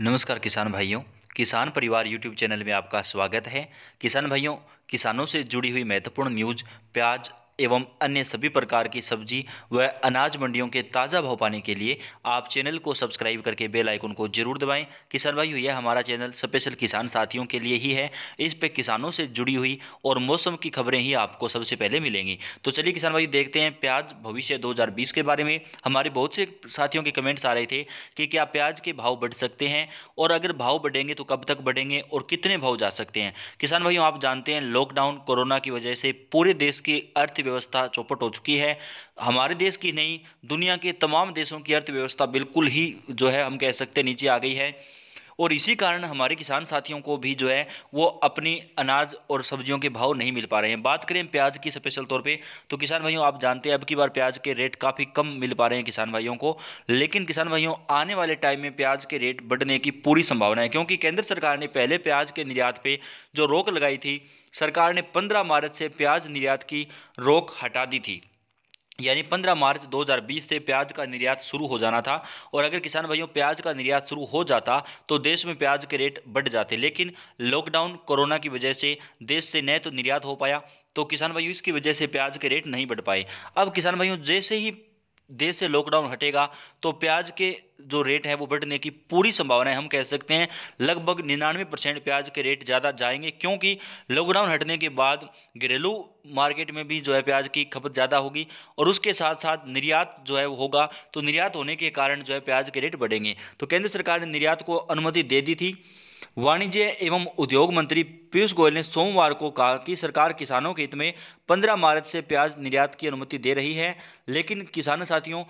नमस्कार किसान भाइयों किसान परिवार यूट्यूब चैनल में आपका स्वागत है किसान भाइयों किसानों से जुड़ी हुई महत्वपूर्ण न्यूज प्याज एवं अन्य सभी प्रकार की सब्जी व अनाज मंडियों के ताज़ा भाव पाने के लिए आप चैनल को सब्सक्राइब करके बेल आइकन को जरूर दबाएं किसान भाइयों यह हमारा चैनल स्पेशल किसान साथियों के लिए ही है इस पर किसानों से जुड़ी हुई और मौसम की खबरें ही आपको सबसे पहले मिलेंगी तो चलिए किसान भाई देखते हैं प्याज भविष्य दो के बारे में हमारे बहुत से साथियों के कमेंट्स आ रहे थे कि क्या प्याज के भाव बढ़ सकते हैं और अगर भाव बढ़ेंगे तो कब तक बढ़ेंगे और कितने भाव जा सकते हैं किसान भाइयों आप जानते हैं लॉकडाउन कोरोना की वजह से पूरे देश की अर्थव्यवस्था अर्थव्यवस्था चौपट हो चुकी है हमारे देश की नहीं दुनिया के तमाम देशों की अर्थव्यवस्था बिल्कुल ही जो है हम कह सकते नीचे आ गई है और इसी कारण हमारे किसान साथियों को भी जो है वो अपनी अनाज और सब्जियों के भाव नहीं मिल पा रहे हैं बात करें प्याज की स्पेशल तौर पे तो किसान भाइयों आप जानते हैं अब की बार प्याज के रेट काफ़ी कम मिल पा रहे हैं किसान भाइयों को लेकिन किसान भाइयों आने वाले टाइम में प्याज के रेट बढ़ने की पूरी संभावना है क्योंकि केंद्र सरकार ने पहले प्याज के निर्यात पर जो रोक लगाई थी सरकार ने पंद्रह मार्च से प्याज निर्यात की रोक हटा दी थी यानी 15 मार्च 2020 से प्याज का निर्यात शुरू हो जाना था और अगर किसान भाइयों प्याज का निर्यात शुरू हो जाता तो देश में प्याज के रेट बढ़ जाते लेकिन लॉकडाउन कोरोना की वजह से देश से न तो निर्यात हो पाया तो किसान भाइयों इसकी वजह से प्याज के रेट नहीं बढ़ पाए अब किसान भाइयों जैसे ही देश से लॉकडाउन हटेगा तो प्याज के जो रेट है वो बढ़ने की पूरी संभावना है हम कह सकते हैं लगभग निन्यानवे परसेंट प्याज के रेट ज़्यादा जाएंगे क्योंकि लॉकडाउन हटने के बाद घरेलू मार्केट में भी जो है प्याज की खपत ज़्यादा होगी और उसके साथ साथ निर्यात जो है वो होगा तो निर्यात होने के कारण जो है प्याज के रेट बढ़ेंगे तो केंद्र सरकार ने निर्यात को अनुमति दे दी थी वाणिज्य एवं उद्योग मंत्री पीयूष गोयल ने सोमवार को कहा कि सरकार किसानों के हित में पंद्रह मार्च से प्याज निर्यात की अनुमति दे रही है लेकिन किसान साथियों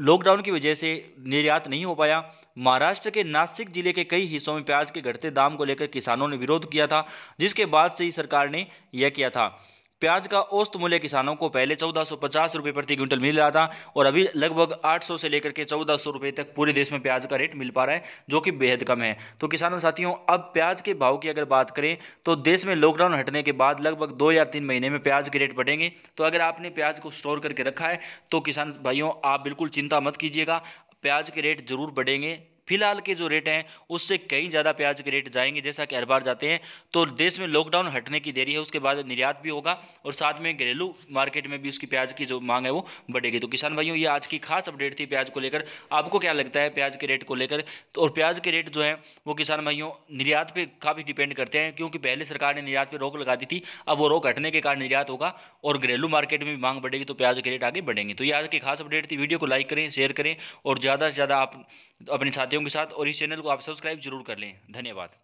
लॉकडाउन की वजह से निर्यात नहीं हो पाया महाराष्ट्र के नासिक जिले के कई हिस्सों में प्याज के घटते दाम को लेकर किसानों ने विरोध किया था जिसके बाद से ही सरकार ने यह किया था प्याज का औसत मूल्य किसानों को पहले चौदह सौ पचास रुपये प्रति क्विंटल मिल रहा था और अभी लगभग आठ सौ से लेकर के चौदह सौ रुपये तक पूरे देश में प्याज का रेट मिल पा रहा है जो कि बेहद कम है तो किसानों साथियों अब प्याज के भाव की अगर बात करें तो देश में लॉकडाउन हटने के बाद लगभग दो या तीन महीने में प्याज के रेट बढ़ेंगे तो अगर आपने प्याज को स्टोर करके रखा है तो किसान भाइयों आप बिल्कुल चिंता मत कीजिएगा प्याज के रेट ज़रूर बढ़ेंगे फिलहाल के जो रेट हैं उससे कहीं ज़्यादा प्याज के रेट जाएंगे जैसा कि हर बार जाते हैं तो देश में लॉकडाउन हटने की देरी है उसके बाद निर्यात भी होगा और साथ में घरेलू मार्केट में भी उसकी प्याज की जो मांग है वो बढ़ेगी तो किसान भाइयों ये आज की खास अपडेट थी प्याज को लेकर आपको क्या लगता है प्याज के रेट को लेकर तो और प्याज के रेट जो है वो किसान भाइयों निर्यात पर काफ़ी डिपेंड करते हैं क्योंकि पहले सरकार ने निर्यात पर रोक लगा दी थी अब वो रोक हटने के कारण निर्यात होगा और घरेलू मार्केट में भी मांग बढ़ेगी तो प्याज के रेट आगे बढ़ेंगे तो ये आज की खास अपडेट थी वीडियो को लाइक करें शेयर करें और ज़्यादा से ज़्यादा आप अपने साथियों के साथ और इस चैनल को आप सब्सक्राइब जरूर कर लें धन्यवाद